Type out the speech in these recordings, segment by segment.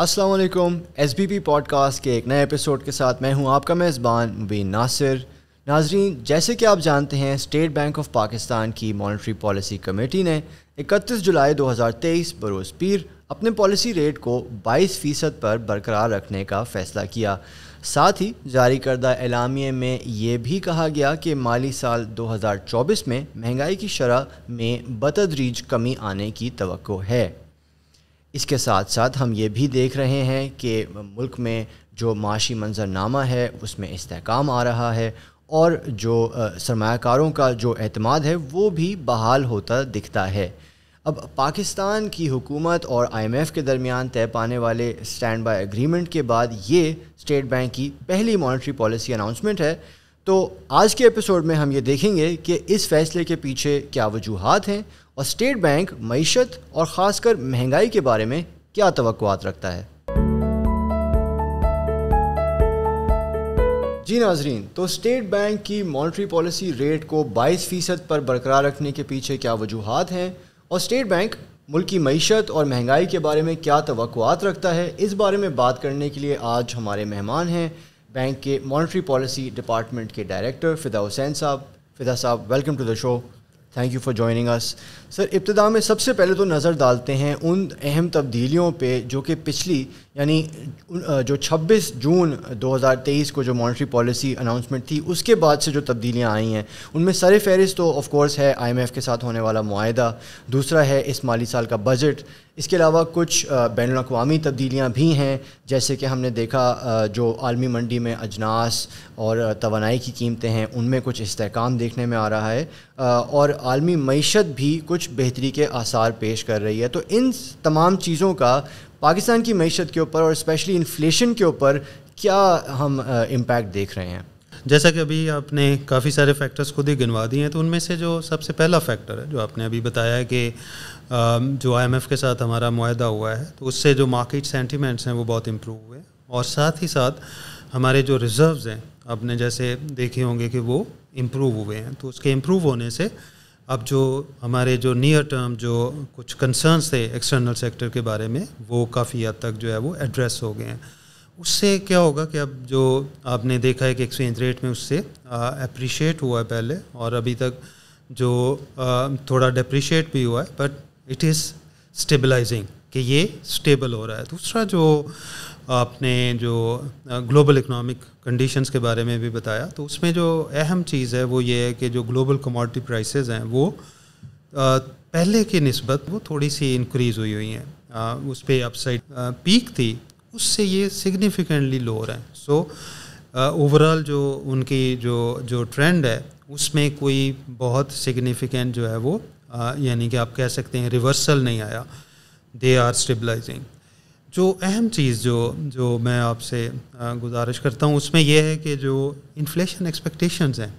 Aslam S B P podcast के एक नए एपिसोड के साथ मैं हूं आपका मेज़बान मुबीन नासिर नाजरीन जैसे कि आप जानते हैं स्टेट बैंक ऑफ पाकिस्तान की मॉनिटरी पॉलिसी कमेटी ने 31 जुलाई 2023 बरोज़ पीर अपने पॉलिसी रेट को 22 फ़ीसद पर बरकरार रखने का फ़ैसला किया साथ ही जारी करदा एलामिए में ये भी कहा गया कि माली साल 2024 में महंगाई की शरह में बतदरीज कमी आने की तो है इसके साथ साथ हम ये भी देख रहे हैं कि मुल्क में जो माशी मंजरनामा है उसमें इसकाम आ रहा है और जो सरमाकारों का जो अतमाद है वो भी बहाल होता दिखता है अब पाकिस्तान की हुकूमत और आईएमएफ के दरमियान तय पाने वाले स्टैंड बाई एग्रीमेंट के बाद ये स्टेट बैंक की पहली मॉनिटरी पॉलिसी अनाउंसमेंट है तो आज के एपिसोड में हम ये देखेंगे कि इस फैसले के पीछे क्या वजूहत हैं और स्टेट बैंक मीशत और ख़ासकर महंगाई के बारे में क्या तवक़ात रखता है जी नाजरीन तो स्टेट बैंक की मॉनिटरी पॉलिसी रेट को 22 फ़ीसद पर बरकरार रखने के पीछे क्या वजूहत हैं और स्टेट बैंक मुल्क की मीशत और महंगाई के बारे में क्या तवक़ात रखता है इस बारे में बात करने के लिए आज हमारे मेहमान हैं बैंक के मॉनिटरी पॉलिसी डिपार्टमेंट के डायरेक्टर फ़िदा हुसैन साहब फ़िदा साहब welcome to the show thank you for joining us sir इब्तदा में सबसे पहले तो नज़र डालते हैं उन अहम तब्दीलियों पे जो कि पिछली यानी जो 26 जून 2023 को जो मॉनिटरी पॉलिसी अनाउंसमेंट थी उसके बाद से जो तब्दीलियाँ आई हैं उनमें सर फहरिस्त तो ऑफ कोर्स है आईएमएफ के साथ होने वाला माहा दूसरा है इस माली साल का बजट इसके अलावा कुछ बैन अवी तब्दीलियाँ भी हैं जैसे कि हमने देखा जो आलमी मंडी में अजनास और तोानाई की कीमतें हैं उनमें कुछ इसकाम देखने में आ रहा है और आलमी मीशत भी कुछ बेहतरी के आसार पेश कर रही है तो इन तमाम चीज़ों का पाकिस्तान की मीशत के ऊपर और इस्पेशली इन्फ्लेशन के ऊपर क्या हम इम्पैक्ट देख रहे हैं जैसा कि अभी आपने काफ़ी सारे फैक्टर्स खुद ही गिनवा दिए हैं तो उनमें से जो सबसे पहला फैक्टर है जो आपने अभी बताया है कि जो आई के साथ हमारा माहा हुआ है तो उससे जो मार्केट सेंटिमेंट्स हैं वो बहुत इम्प्रूव हुए और साथ ही साथ हमारे जो रिज़र्व्स हैं आपने जैसे देखे होंगे कि वो इम्प्रूव हुए हैं तो उसके इम्प्रूव होने से अब जो हमारे जो नियर टर्म जो कुछ कंसर्न्स थे एक्सटर्नल सेक्टर के बारे में वो काफ़ी हद तक जो है वो एड्रेस हो गए हैं उससे क्या होगा कि अब जो आपने देखा है कि एक्सचेंज रेट में उससे अप्रिशिएट हुआ है पहले और अभी तक जो आ, थोड़ा डिप्रिशिएट भी हुआ है बट इट इज़ स्टेबलाइजिंग कि ये स्टेबल हो रहा है दूसरा जो आपने जो ग्लोबल इकोनॉमिक कंडीशंस के बारे में भी बताया तो उसमें जो अहम चीज़ है वो ये है कि जो ग्लोबल कमोडिटी प्राइसेस हैं वो आ, पहले की नस्बत वो थोड़ी सी इंक्रीज़ हुई हुई हैं उस पर अपसाइड पीक थी उससे ये सिग्निफिकेंटली लोअर है सो ओवरऑल uh, जो उनकी जो जो ट्रेंड है उसमें कोई बहुत सिग्निफिकेंट जो है वो uh, यानी कि आप कह सकते हैं रिवर्सल नहीं आया दे आर स्टेबलाइजिंग जो अहम चीज़ जो जो मैं आपसे uh, गुजारिश करता हूँ उसमें यह है कि जो इन्फ्लेशन एक्सपेक्टेशंस हैं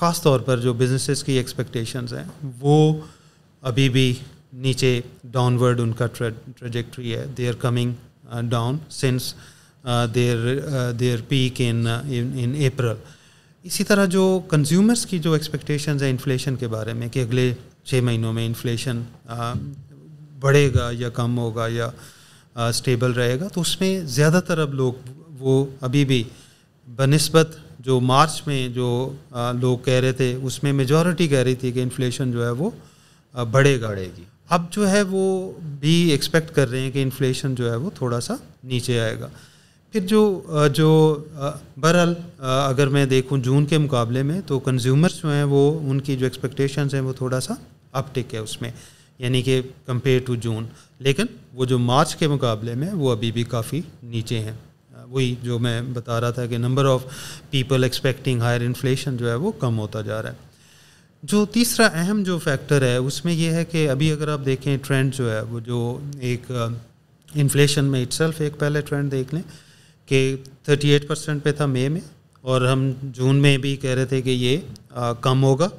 ख़ास तौर पर जो बिजनेसेस की एक्सपेक्टेशंस हैं वो अभी भी नीचे डाउनवर्ड उनका ट्रेजेक्ट्री है they are coming Uh, down since uh, their uh, their peak in, in in April. इसी तरह जो कंज्यूमर्स की जो एक्सपेक्टेशंस है इन्फ्लेशन के बारे में कि अगले छः महीनों में इन्फ्लेशन बढ़ेगा या कम होगा या स्टेबल रहेगा तो उसमें ज़्यादातर अब लोग वो अभी भी बनस्बत जो मार्च में जो लोग कह रहे थे उसमें मेजॉरिटी कह रही थी कि इन्फ्लेशन जो है वो बढ़ेगा बढ़ेगी अब जो है वो भी एक्सपेक्ट कर रहे हैं कि इन्फ्लेशन जो है वो थोड़ा सा नीचे आएगा फिर जो जो बहरहाल अगर मैं देखूं जून के मुकाबले में तो कंज्यूमर्स जो हैं वो उनकी जो एक्सपेक्टेशंस हैं वो थोड़ा सा अपटिक है उसमें यानी कि कंपेयर टू जून लेकिन वो जो मार्च के मुकाबले में वो अभी भी काफ़ी नीचे हैं वही जो मैं बता रहा था कि number of people expecting higher inflation जो है वो कम होता जा रहा है जो तीसरा अहम जो फैक्टर है उसमें यह है कि अभी अगर आप देखें ट्रेंड जो है वो जो एक इन्फ्लेशन uh, में इट्सल्फ एक पहले ट्रेंड देख लें कि 38 परसेंट पे था मई में और हम जून में भी कह रहे थे कि ये आ, uh, कम होगा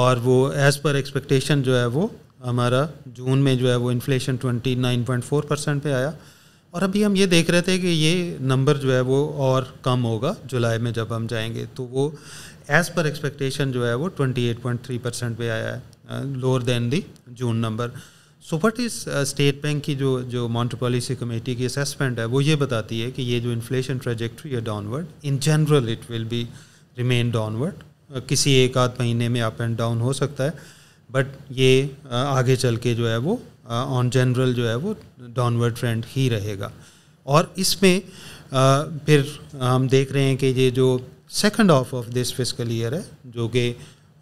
और वो एज़ पर एक्सपेक्टेशन जो है वो हमारा जून में जो है वो इन्फ्लेशन 29.4 परसेंट पे आया और अभी हम ये देख रहे थे कि ये नंबर जो है वो और कम होगा जुलाई में जब हम जाएंगे तो वो एज़ पर एक्सपेक्टेशन जो है वो 28.3 परसेंट पे आया है lower than the June number सुपट इस स्टेट बैंक की जो जो मॉन्टर पॉलिसी कमेटी की असेसमेंट है वो ये बताती है कि ये जो इन्फ्लेशन ट्रेजेक्ट्री है downward in general it will be remain downward किसी एक आध महीने में अप एंड डाउन हो सकता है बट ये uh, आगे चल के जो है वो ऑन uh, जनरल जो है वो डाउनवर्ड ट्रेंड ही रहेगा और इसमें uh, फिर हम देख रहे हैं कि ये जो second half of this fiscal year है जो कि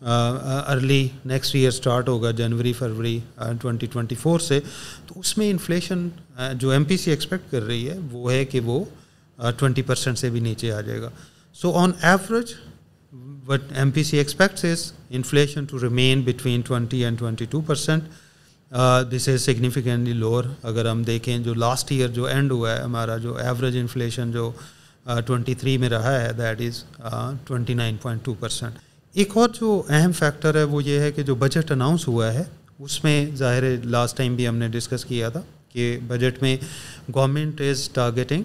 अर्ली नेक्स्ट ईयर स्टार्ट होगा जनवरी फरवरी ट्वेंटी ट्वेंटी फोर से तो उसमें इन्फ्लेशन uh, जो एम एक्सपेक्ट कर रही है वो है कि वो ट्वेंटी uh, परसेंट से भी नीचे आ जाएगा so on average M P C expect is inflation to remain between twenty and twenty two percent this is significantly lower अगर हम देखें जो लास्ट ईयर जो एंड हुआ है हमारा जो एवरेज इन्फ्लेशन जो uh, 23 uh, में रहा है दैट इज़ 29.2 परसेंट एक और जो अहम फैक्टर है वो ये है कि जो बजट अनाउंस हुआ है उसमें ज़ाहिर है लास्ट टाइम भी हमने डिस्कस किया था कि बजट में government is targeting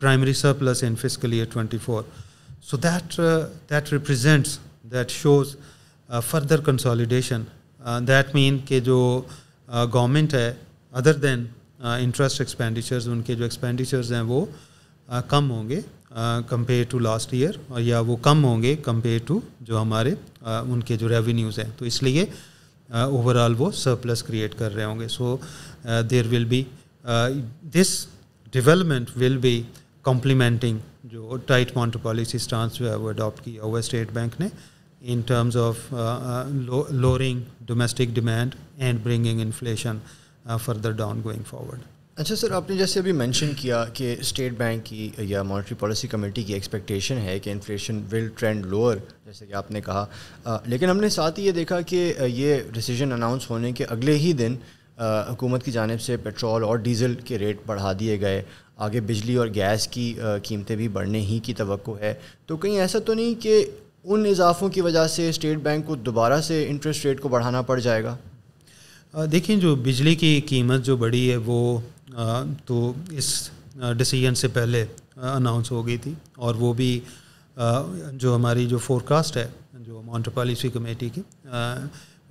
primary surplus in fiscal year 24 four so that that represents that shows further further that mean के जो गवर्नमेंट uh, है अदर देन इंटरेस्ट एक्सपेंडिचर्स उनके जो एक्सपेंडिचर्स हैं वो uh, कम होंगे कंपेयर टू लास्ट ईयर या वो कम होंगे कंपेयर टू जो हमारे आ, उनके जो रेवेन्यूज़ हैं तो इसलिए ओवरऑल वो सरप्लस क्रिएट कर रहे होंगे so there will be this development will be complementing जो टाइट मॉनिटर पॉलिसी स्टांस जो है वो अडॉप्ट किया हुआ स्टेट बैंक ने in terms of lowering domestic demand and bringing inflation further down going forward अच्छा सर आपने जैसे अभी मेंशन किया कि स्टेट बैंक की या मॉनेटरी पॉलिसी कमेटी की एक्सपेक्टेशन है कि इन्फ्लेशन विल ट्रेंड लोअर जैसे कि आपने कहा आ, लेकिन हमने साथ ही ये देखा कि ये डिसीजन अनाउंस होने के अगले ही दिन हुकूमत की जानब से पेट्रोल और डीजल के रेट बढ़ा दिए गए आगे बिजली और गैस की कीमतें भी बढ़ने ही की तो है तो कहीं ऐसा तो नहीं कि उन इजाफ़ों की वजह से स्टेट बैंक को दोबारा से इंटरेस्ट रेट को बढ़ाना पड़ जाएगा देखिए जो बिजली की कीमत जो बढ़ी है वो तो इस डिसीजन से पहले अनाउंस हो गई थी और वो भी जो हमारी जो फोरकास्ट है जो मॉन्टर पॉलिसी कमेटी की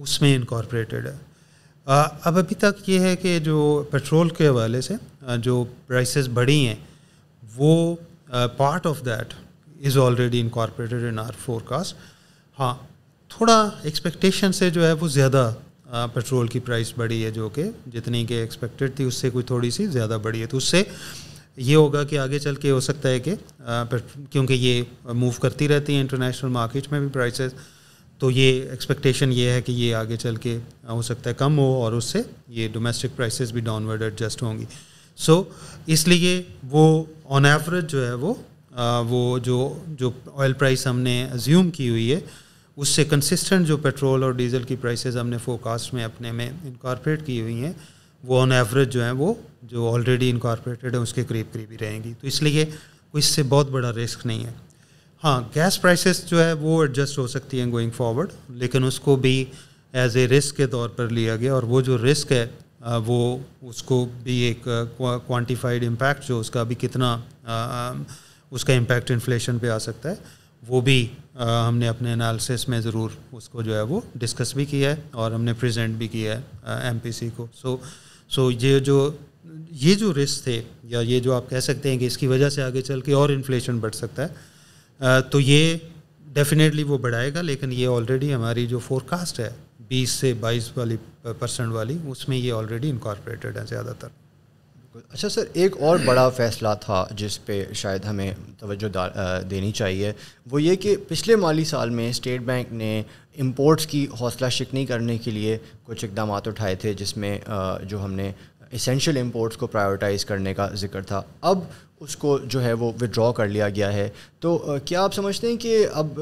उसमें इनकॉर्पोरेटेड है अब अभी तक ये है कि जो पेट्रोल के हवाले से जो प्राइसेस बढ़ी हैं वो part of that is already incorporated in our forecast हाँ थोड़ा एक्सपेक्टेशन से जो है वो ज़्यादा पेट्रोल की प्राइस बढ़ी है जो कि जितनी के एक्सपेक्टेड थी उससे कोई थोड़ी सी ज़्यादा बढ़ी है तो उससे ये होगा कि आगे चल के हो सकता है कि क्योंकि ये मूव करती रहती है इंटरनेशनल मार्केट में भी प्राइसेस तो ये एक्सपेक्टेशन ये है कि ये आगे चल के हो सकता है कम हो और उससे ये डोमेस्टिक प्राइसेस भी डाउनवर्ड एडजस्ट होंगी सो so, इसलिए वो ऑन एवरेज जो है वो आ, वो जो जो ऑयल प्राइस हमने ज्यूम की हुई है उससे कंसिस्टेंट जो पेट्रोल और डीजल की प्राइसेस हमने फोकास्ट में अपने में इनकॉर्पोरेट की हुई हैं वो ऑन एवरेज जो हैं वो जो ऑलरेडी इनकॉर्पोरेटेड है उसके करीब करीब ही रहेंगी तो इसलिए इससे बहुत बड़ा रिस्क नहीं है हाँ गैस प्राइसेस जो है वो एडजस्ट हो सकती हैं गोइंग फॉरवर्ड लेकिन उसको भी एज ए रिस्क के तौर पर लिया गया और वो जो रिस्क है वो उसको भी एक क्वांटिफाइड इम्पैक्ट जो उसका भी कितना उसका इम्पैक्ट इन्फ्लेशन पे आ सकता है वो भी आ, हमने अपने एनालिसिस में ज़रूर उसको जो है वो डिस्कस भी किया है और हमने प्रेजेंट भी किया है एम को सो सो ये जो ये जो रिस्क थे या ये जो आप कह सकते हैं कि इसकी वजह से आगे चल के और इन्फ्लेशन बढ़ सकता है तो ये डेफिनेटली वो बढ़ाएगा लेकिन ये ऑलरेडी हमारी जो फोरकास्ट है 20 से 22 वाली परसेंट वाली उसमें ये ऑलरेडी इंकॉर्पोरेटेड है ज़्यादातर बिल्कुल अच्छा सर एक और बड़ा फैसला था जिस पे शायद हमें तवज्जो देनी चाहिए वो ये कि पिछले माली साल में स्टेट बैंक ने इम्पोर्ट्स की हौसला शिकनी करने के लिए कुछ इकदाम उठाए थे जिसमें जो हमने इसेंशियल इम्पोर्ट्स को प्रायोरिटाइज़ करने का जिक्र था अब उसको जो है वो विड्रॉ कर लिया गया है तो क्या आप समझते हैं कि अब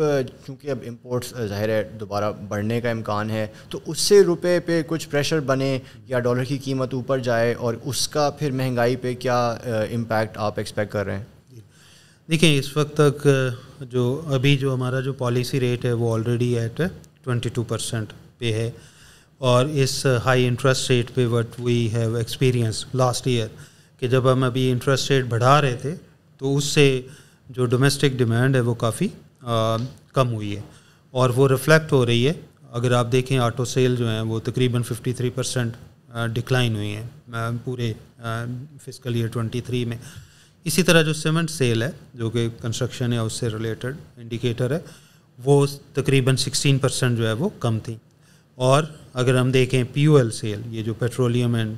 क्योंकि अब इम्पोर्ट्स ज़ाहिर है दोबारा बढ़ने का इम्कान है तो उससे रुपए पे कुछ प्रेशर बने या डॉलर की कीमत ऊपर जाए और उसका फिर महंगाई पे क्या इम्पैक्ट आप एक्सपेक्ट कर रहे हैं देखिए इस वक्त तक जो अभी जो हमारा जो पॉलिसी रेट है वो already at twenty two percent पे है और इस हाई इंटरेस्ट रेट पे what we have experience last year कि जब हम अभी इंटरेस्ट रेट बढ़ा रहे थे तो उससे जो डोमेस्टिक डिमांड है वो काफ़ी कम हुई है और वो रिफ्लेक्ट हो रही है अगर आप देखें ऑटो सेल जो हैं वो तकरीबन 53 परसेंट डिक्लाइन हुई हैं पूरे फिजिकल ईयर 23 में इसी तरह जो सीमेंट सेल है जो कि कंस्ट्रक्शन या उससे रिलेटेड इंडिकेटर है वो तकरीबन 16 परसेंट जो है वो कम थी और अगर हम देखें पी सेल ये जो पेट्रोलियम एंड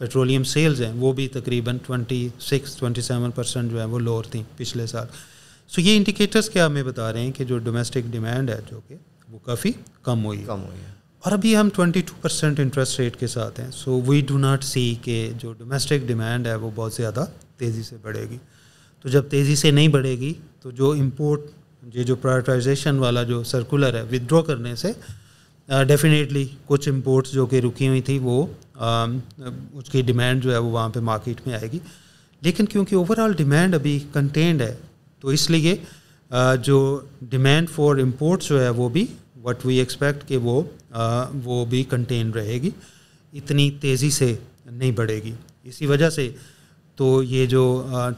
पेट्रोलियम सेल्स हैं वो भी तकरीबन 26 27 परसेंट जो है वो लोअर थी पिछले साल सो so ये इंडिकेटर्स क्या हमें बता रहे हैं कि जो डोमेस्टिक डिमांड है जो कि वो काफ़ी कम हुई कम हुई है और अभी हम 22 परसेंट इंटरेस्ट रेट के साथ हैं so we do not see के जो डोमेस्टिक डिमांड है वो बहुत ज़्यादा तेज़ी से बढ़ेगी तो जब तेज़ी से नहीं बढ़ेगी तो जो इम्पोर्ट ये जो प्रायोरिटाइजेशन वाला जो सर्कुलर है विदड्रॉ करने से डेफिनेटली uh, कुछ इम्पोर्ट्स जो कि रुकी हुई थी वो uh, उसकी डिमांड जो है वो वहाँ पे मार्केट में आएगी लेकिन क्योंकि ओवरऑल डिमांड अभी कंटेंड है तो इसलिए uh, जो डिमांड फॉर इम्पोर्ट्स जो है वो भी वट वी एक्सपेक्ट कि वो uh, वो भी कंटेन रहेगी इतनी तेज़ी से नहीं बढ़ेगी इसी वजह से तो ये जो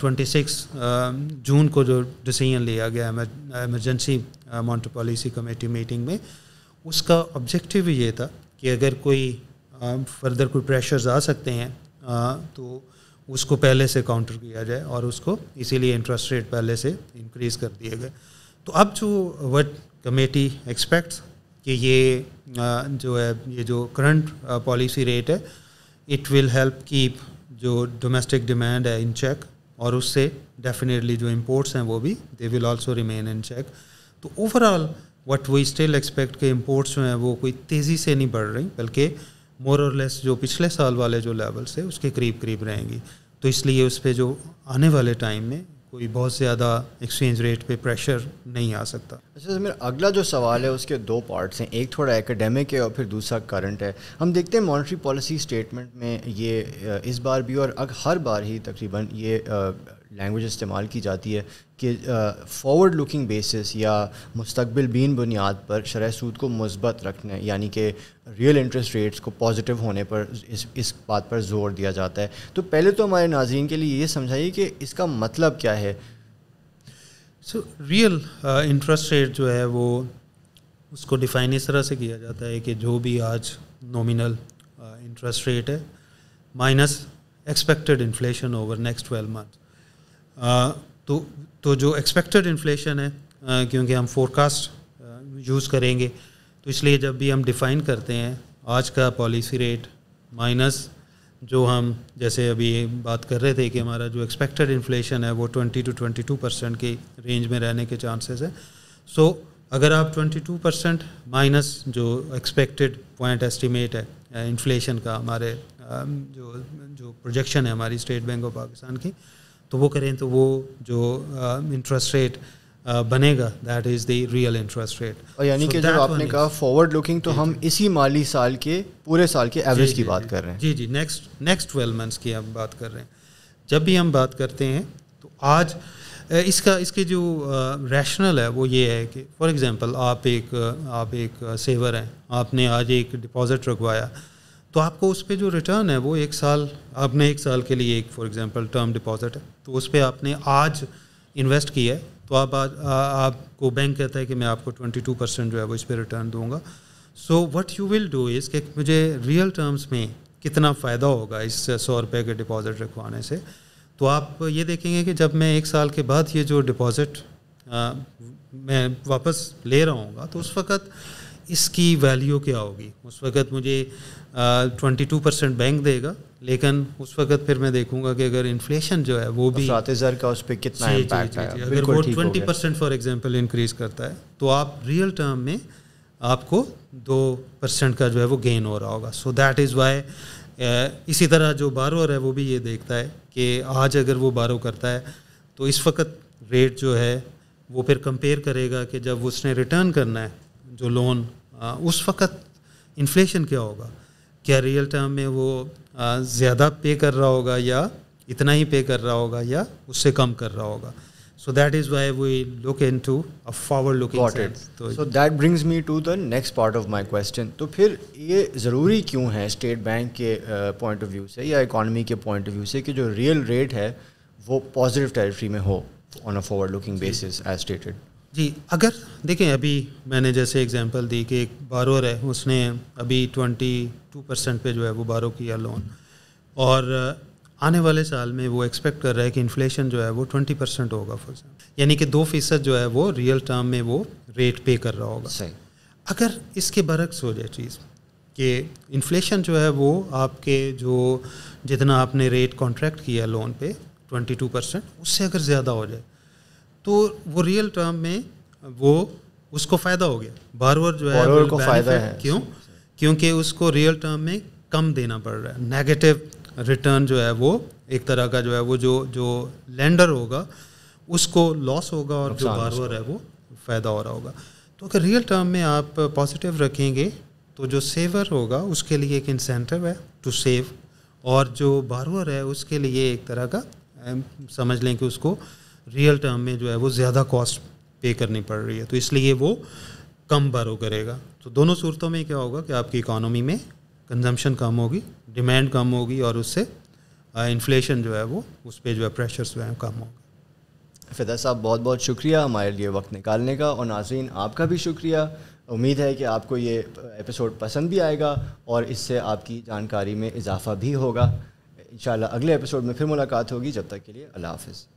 twenty uh, six uh, June को जो डिसीजन लिया गया emergency monetary policy committee meeting में उसका ऑब्जेक्टिव ये था कि अगर कोई फर्दर कोई प्रेशर्स आ सकते हैं तो उसको पहले से काउंटर किया जाए और उसको इसीलिए इंटरेस्ट रेट पहले से इंक्रीज़ कर दिए गए तो अब जो वट कमेटी एक्सपेक्ट्स कि ये जो है ये जो करंट पॉलिसी रेट है इट विल हेल्प कीप जो डोमेस्टिक डिमांड है इन चेक और उससे डेफिनेटली जो इम्पोर्ट्स हैं वो भी they will also remain in check तो overall what we still expect के इम्पोर्ट्स जो हैं वो कोई तेज़ी से नहीं बढ़ रही बल्कि मोर और लेस जो पिछले साल वाले जो लेवल्स है उसके करीब करीब रहेंगी तो इसलिए उस पर जो आने वाले टाइम में कोई बहुत ज़्यादा एक्सचेंज रेट पे प्रेशर नहीं आ सकता अच्छा मेरा अगला जो सवाल है उसके दो पार्ट्स हैं एक थोड़ा एकेडमिक है और फिर दूसरा करंट है हम देखते हैं मॉनिटरी पॉलिसी स्टेटमेंट में ये इस बार भी और हर बार ही तकरीबन ये लैंग्वेज इस्तेमाल की जाती है कि फॉवर्ड लुकिंग बेसिस या मुस्तबिल बीन बुनियाद पर शरह सूद को مثبت रखने यानी कि रियल इंटरेस्ट रेट्स को पॉजिटिव होने पर इस इस बात पर जोर दिया जाता है तो पहले तो हमारे नाजरन के लिए ये समझाइए कि इसका मतलब क्या है सो रियल इंटरेस्ट रेट जो है वो उसको डिफाइन इस तरह से किया जाता है कि जो भी आज नॉमिनल इंटरेस्ट रेट है minus expected inflation over next twelve month तो तो जो एक्सपेक्टेड इन्फ्लेशन है क्योंकि हम फोरकास्ट यूज़ करेंगे तो इसलिए जब भी हम डिफ़ाइन करते हैं आज का पॉलिसी रेट माइनस जो हम जैसे अभी बात कर रहे थे कि हमारा जो एक्सपेक्टेड इन्फ्लेशन है वो 20 टू 22 परसेंट के रेंज में रहने के चांसेस है सो so, अगर आप 22 परसेंट माइनस जो एक्सपेक्टेड पॉइंट एस्टिमेट है इन्फ्लेशन का हमारे जो जो प्रोजेक्शन है हमारी स्टेट बैंक ऑफ पाकिस्तान की तो वो करें तो वो जो इंटरेस्ट uh, रेट uh, बनेगा that is the real interest rate और यानी so कि जब आपने कहा फॉरवर्ड लुकिंग तो हम इसी माली साल के पूरे साल के एवरेज की बात कर रहे हैं जी जी नेक्स्ट नेक्स्ट ट्वेल्व मंथ्स की हम बात कर रहे हैं जब भी हम बात करते हैं तो आज uh, इसका इसके जो रैशनल है वो ये है कि फॉर एग्जांपल आप एक आप एक सेवर हैं आपने आज एक डिपॉज़िट रखवाया तो आपको उस पर जो रिटर्न है वो एक साल आपने एक साल के लिए एक फॉर एग्जांपल टर्म डिपॉजिट है तो उस पर आपने आज इन्वेस्ट किया है तो आप आज आपको बैंक कहता है कि मैं आपको 22 परसेंट जो है वो इस पर रिटर्न दूंगा so what you will do is कि मुझे रियल टर्म्स में कितना फ़ायदा होगा इस सौ रुपये के डिपॉज़िट रखवाने से तो आप ये देखेंगे कि जब मैं एक साल के बाद ये जो डिपॉज़िट मैं वापस ले रहा हूँ तो उस वक़्त इसकी वैल्यू क्या होगी उस वक़्त मुझे ट्वेंटी टू परसेंट बैंक देगा लेकिन उस वक्त फिर मैं देखूंगा कि अगर इन्फ्लेशन जो है वो भी हज़ार का उस पर कितना जी, जी, जी, जी, अगर वो twenty percent for example increase करता है तो आप रियल टर्म में आपको दो परसेंट का जो है वो गेन हो रहा होगा सो दैट इज़ वाई इसी तरह जो बारोअर है वो भी ये देखता है कि आज अगर वो बारो करता है तो इस वक्त रेट जो है वो फिर कंपेयर करेगा कि जब उसने रिटर्न करना है जो लोन उस वक्त इन्फ्लेशन क्या होगा क्या रियल टर्म में वो ज़्यादा पे कर रहा होगा या इतना ही पे कर रहा होगा या उससे कम कर रहा होगा so that is why we look into a looking look sense. It. तो so that brings me to the next part तो फिर ये ज़रूरी क्यों है स्टेट बैंक के पॉइंट ऑफ व्यू से या इकॉनमी के पॉइंट ऑफ व्यू से कि जो रियल रेट है वो पॉजिटिव टेरिटरी में हो on a forward looking basis as stated जी अगर देखें अभी मैंने जैसे एग्जांपल दी कि एक बारोर है उसने अभी ट्वेंटी टू परसेंट पर जो है वो बारो किया लोन और आने वाले साल में वो एक्सपेक्ट कर रहा है कि इन्फ्लेशन जो है वो ट्वेंटी परसेंट होगा फॉर यानी कि दो फीसद जो है वो रियल टर्म में वो रेट पे कर रहा होगा सही अगर इसके बरक्स हो जाए चीज़ कि इन्फ्लेशन जो है वो आपके जो जितना आपने रेट कॉन्ट्रैक्ट किया लोन पे टू परसेंट उससे अगर ज़्यादा हो जाए तो वो रियल टर्म में वो उसको फायदा हो गया बारवर जो है को फायदा है क्यों क्योंकि उसको रियल टर्म में कम देना पड़ रहा है नेगेटिव रिटर्न जो है वो एक तरह का जो है वो जो जो लैंडर होगा उसको लॉस होगा और जो बारवर है वो फायदा हो रहा होगा तो अगर रियल टर्म में आप पॉजिटिव रखेंगे तो जो सेवर होगा उसके लिए एक इंसेंटिव है टू सेव और जो बारवर है उसके लिए एक तरह का समझ लें कि उसको रियल टर्म में जो है वो ज़्यादा कॉस्ट पे करनी पड़ रही है तो इसलिए वो कम बारो करेगा तो दोनों सूरतों में क्या होगा कि आपकी इकोनॉमी में कंजम्पशन कम होगी डिमांड कम होगी और उससे इन्फ्लेशन जो है वो उस पर जो है प्रेशर्स जो है कम होगा फिदा साहब बहुत बहुत शुक्रिया हमारे लिए वक्त निकालने का और नाजीन आपका भी शुक्रिया उम्मीद है कि आपको ये एपिसोड पसंद भी आएगा और इससे आपकी जानकारी में इजाफा भी होगा इन अगले एपिसोड में फिर मुलाकात होगी जब तक के लिए अल्लाह हाफिज़